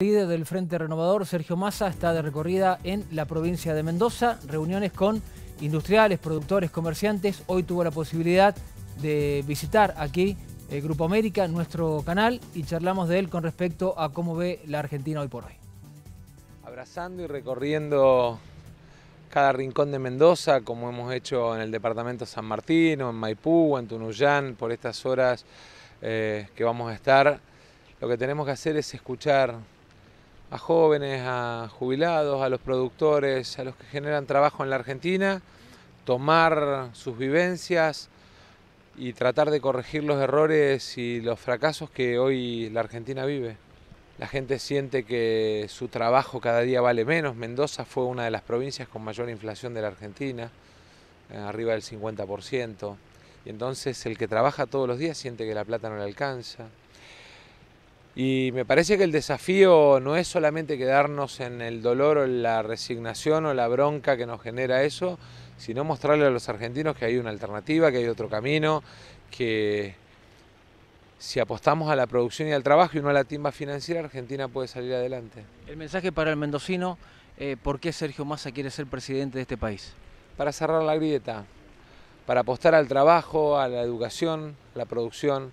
líder del Frente Renovador, Sergio Massa, está de recorrida en la provincia de Mendoza, reuniones con industriales, productores, comerciantes. Hoy tuvo la posibilidad de visitar aquí el eh, Grupo América, nuestro canal, y charlamos de él con respecto a cómo ve la Argentina hoy por hoy. Abrazando y recorriendo cada rincón de Mendoza, como hemos hecho en el departamento San Martín, en Maipú, o en Tunuyán, por estas horas eh, que vamos a estar, lo que tenemos que hacer es escuchar a jóvenes, a jubilados, a los productores, a los que generan trabajo en la Argentina, tomar sus vivencias y tratar de corregir los errores y los fracasos que hoy la Argentina vive. La gente siente que su trabajo cada día vale menos. Mendoza fue una de las provincias con mayor inflación de la Argentina, eh, arriba del 50%. Y entonces el que trabaja todos los días siente que la plata no le alcanza. Y me parece que el desafío no es solamente quedarnos en el dolor o la resignación o la bronca que nos genera eso, sino mostrarle a los argentinos que hay una alternativa, que hay otro camino, que si apostamos a la producción y al trabajo y no a la timba financiera, Argentina puede salir adelante. El mensaje para el mendocino, eh, ¿por qué Sergio Massa quiere ser presidente de este país? Para cerrar la grieta, para apostar al trabajo, a la educación, a la producción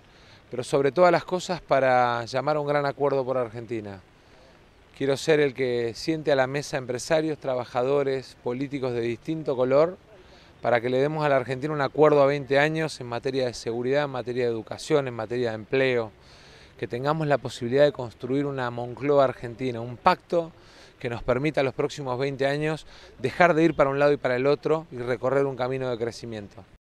pero sobre todas las cosas para llamar a un gran acuerdo por Argentina. Quiero ser el que siente a la mesa empresarios, trabajadores, políticos de distinto color, para que le demos a la Argentina un acuerdo a 20 años en materia de seguridad, en materia de educación, en materia de empleo, que tengamos la posibilidad de construir una Moncloa Argentina, un pacto que nos permita los próximos 20 años dejar de ir para un lado y para el otro y recorrer un camino de crecimiento.